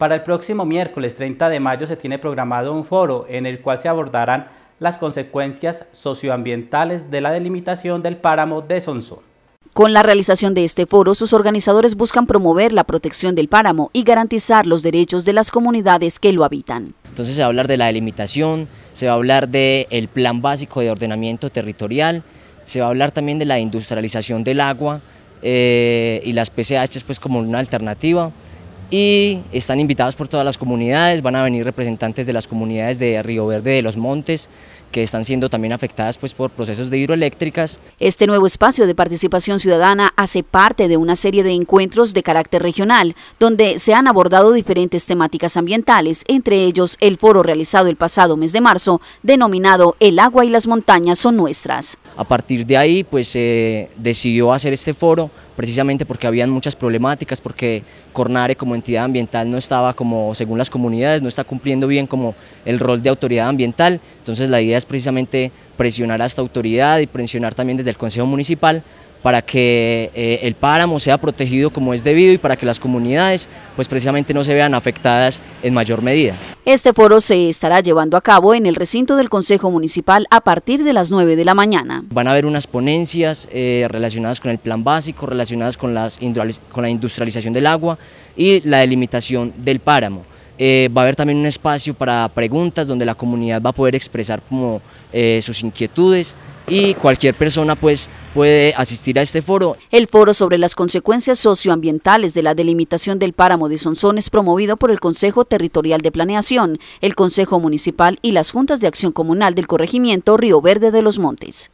Para el próximo miércoles 30 de mayo se tiene programado un foro en el cual se abordarán las consecuencias socioambientales de la delimitación del páramo de Sonsón. Con la realización de este foro, sus organizadores buscan promover la protección del páramo y garantizar los derechos de las comunidades que lo habitan. Entonces se va a hablar de la delimitación, se va a hablar del el plan básico de ordenamiento territorial, se va a hablar también de la industrialización del agua eh, y las PCH pues como una alternativa y están invitados por todas las comunidades, van a venir representantes de las comunidades de Río Verde de los Montes, que están siendo también afectadas pues, por procesos de hidroeléctricas. Este nuevo espacio de participación ciudadana hace parte de una serie de encuentros de carácter regional, donde se han abordado diferentes temáticas ambientales, entre ellos el foro realizado el pasado mes de marzo, denominado El agua y las montañas son nuestras. A partir de ahí, pues se decidió hacer este foro precisamente porque habían muchas problemáticas, porque Cornare como entidad ambiental no estaba como, según las comunidades, no está cumpliendo bien como el rol de autoridad ambiental, entonces la idea es precisamente presionar a esta autoridad y presionar también desde el Consejo Municipal para que eh, el páramo sea protegido como es debido y para que las comunidades pues precisamente no se vean afectadas en mayor medida. Este foro se estará llevando a cabo en el recinto del Consejo Municipal a partir de las 9 de la mañana. Van a haber unas ponencias eh, relacionadas con el plan básico, relacionadas con, las, con la industrialización del agua y la delimitación del páramo. Eh, va a haber también un espacio para preguntas donde la comunidad va a poder expresar como eh, sus inquietudes y cualquier persona pues puede asistir a este foro. El foro sobre las consecuencias socioambientales de la delimitación del páramo de Sonsón es promovido por el Consejo Territorial de Planeación, el Consejo Municipal y las Juntas de Acción Comunal del Corregimiento Río Verde de los Montes.